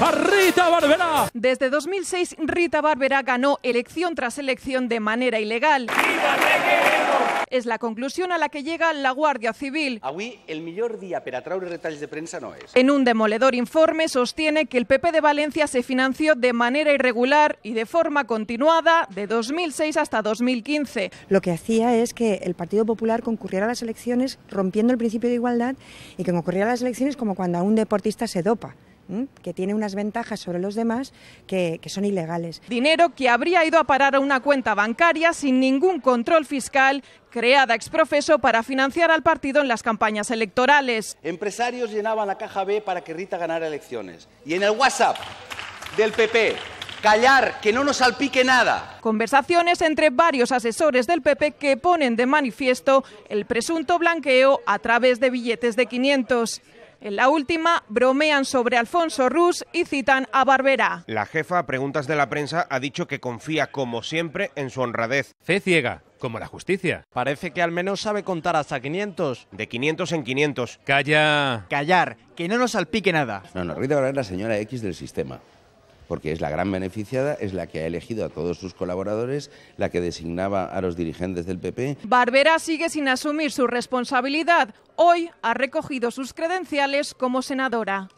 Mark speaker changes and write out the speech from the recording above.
Speaker 1: Rita Barberá. Desde 2006, Rita Barberá ganó elección tras elección de manera ilegal. Es la conclusión a la que llega la Guardia Civil. el mejor día para de prensa no es. En un demoledor informe sostiene que el PP de Valencia se financió de manera irregular y de forma continuada de 2006 hasta 2015.
Speaker 2: Lo que hacía es que el Partido Popular concurriera a las elecciones rompiendo el principio de igualdad y que concurriera a las elecciones como cuando a un deportista se dopa que tiene unas ventajas sobre los demás que, son ilegales.
Speaker 1: Dinero que habría ido a parar a una cuenta bancaria sin ningún control fiscal creada profeso para financiar al partido en las campañas electorales.
Speaker 3: Empresarios llenaban la caja B para que Rita ganara elecciones. Y en el WhatsApp del PP callar, que no nos salpique nada.
Speaker 1: Conversaciones entre varios asesores del PP que ponen de manifiesto el presunto blanqueo a través de billetes de 500. En la última, bromean sobre Alfonso Rus y citan a Barbera.
Speaker 4: La jefa, a preguntas de la prensa, ha dicho que confía, como siempre, en su honradez. Fe ciega, como la justicia. Parece que al menos sabe contar hasta 500. De 500 en 500. Calla. Callar, que no nos salpique nada.
Speaker 3: No, no, Rita Barbera es la señora X del sistema porque es la gran beneficiada, es la que ha elegido a todos sus colaboradores, la que designaba a los dirigentes del PP.
Speaker 1: Barbera sigue sin asumir su responsabilidad. Hoy ha recogido sus credenciales como senadora.